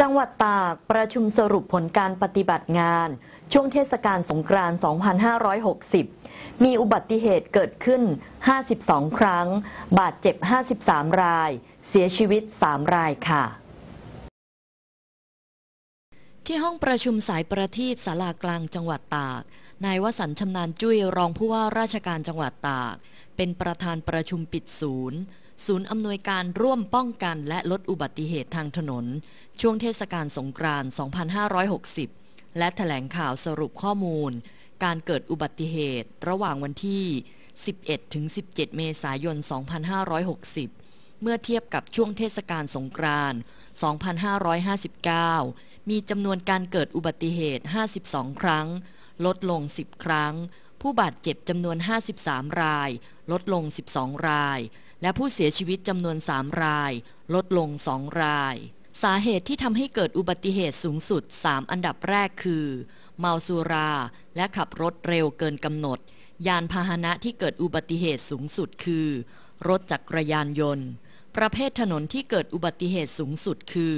จังหวัดตากประชุมสรุปผลการปฏิบัติงาน ช่วงเทศกาลสงกราน2560 มีอุบัติเหตุเกิดขึ้น 52 ครั้ง บาดเจ็บ 53 ราย เสียชีวิต 3 รายค่ะ ที่ห้องประชุมสายประทีปสารากลางจังหวัดตากนายวสันชำนาญจุ้ยรองผู้ว่าราชการจังหวัดตาก เป็นประธานประชุมปิดศูนย์ ศูนย์อำนวยการร่วมป้องกันและลดอุบัติเหตุทางถนน ช่วงเทศกาลสงกรานต์ 2560 และแถลงข่าวสรุปข้อมูล การเกิดอุบัติเหตุระหว่างวันที่ 11-17 เมษายน 2560 เมื่อเทียบกับช่วงเทศกาลสงกรานต์ 2559 มีจำนวนการเกิดอุบัติเหตุ 52 ครั้งลดลง 10 ครั้ง ผู้บาดเจ็บจำนวน 53 ราย ลดลง 12 ราย และผู้เสียชีวิตจำนวน 3 ราย ลดลง 2 ราย สาเหตุที่ทำให้เกิดอุบัติเหตุสูงสุด3อันดับแรกคือ เมาสุราและขับรถเร็วเกินกำหนด ยานพาหนะที่เกิดอุบัติเหตุสูงสุดคือ รถจักรยานยนต์ ประเภทถนนที่เกิดอุบัติเหตุสูงสุดคือ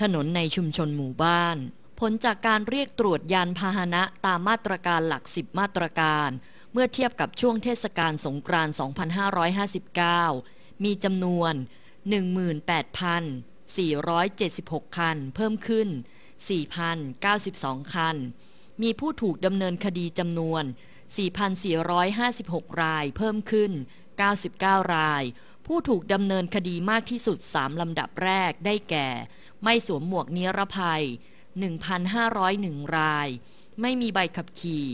ถนนในชุมชนหมู่บ้านผลจากการเรียกตรวจยานพาหนะตามมาตรการหลัก 10 มาตรการ เมื่อเทียบกับช่วงเทศกาลสงกรานต์ 2559 มีจำนวน 18,476 คัน เพิ่มขึ้น 4,092 คัน มีผู้ถูกดำเนินคดีจำนวน 4,456 ราย เพิ่มขึ้น 99 ราย ผู้ถูกดำเนินคดีมากที่สุด 3 ลำดับแรกได้แก่ ไม่สวมหมวกนิรภัย1,501 ราย ไม่มีใบขับขี่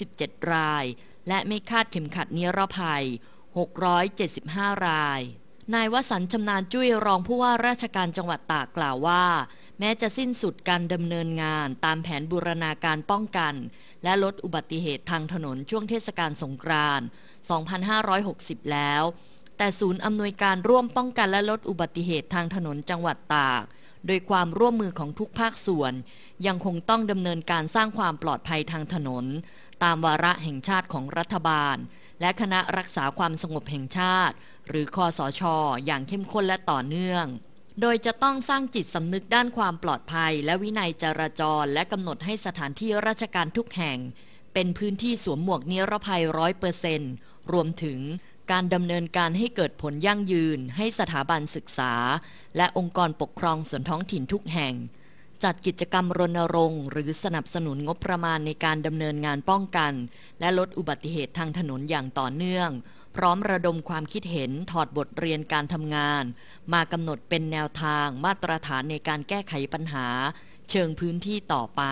1,327 ราย และไม่คาดเข็มขัดนิรภัย 675 ราย นายวสันชำนาญจุ้ยรองผู้ว่าราชการจังหวัดตากกล่าวว่า แม้จะสิ้นสุดการดำเนินงานตามแผนบูรณาการป้องกัน และลดอุบัติเหตุทางถนนช่วงเทศกาลสงกรานต์2560 แล้วแต่ศูนย์อำนวยการร่วมป้องกันและลดอุบัติเหตุทางถนนจังหวัดตาก โดยความร่วมมือของทุกภาคส่วน ยังคงต้องดำเนินการสร้างความปลอดภัยทางถนน ตามวาระแห่งชาติของรัฐบาล และคณะรักษาความสงบแห่งชาติหรือคอสช อย่างเข้มข้นและต่อเนื่อง โดยจะต้องสร้างจิตสำนึกด้านความปลอดภัย และวินัยจราจร และกำหนดให้สถานที่ราชการทุกแห่ง เป็นพื้นที่สวมหมวกนิรภัยร้อยเปอร์เซนต์รวมถึงการดำเนินการให้เกิดผลยั่งยืน ให้สถาบันศึกษา และองค์กรปกครองส่วนท้องถิ่นทุกแห่ง จัดกิจกรรมรณรงค์ หรือสนับสนุนงบประมาณในการดำเนินงานป้องกัน และลดอุบัติเหตุทางถนนอย่างต่อเนื่อง พร้อมระดมความคิดเห็นถอดบทเรียนการทำงาน มากำหนดเป็นแนวทาง มาตรฐานในการแก้ไขปัญหา เชิงพื้นที่ต่อไป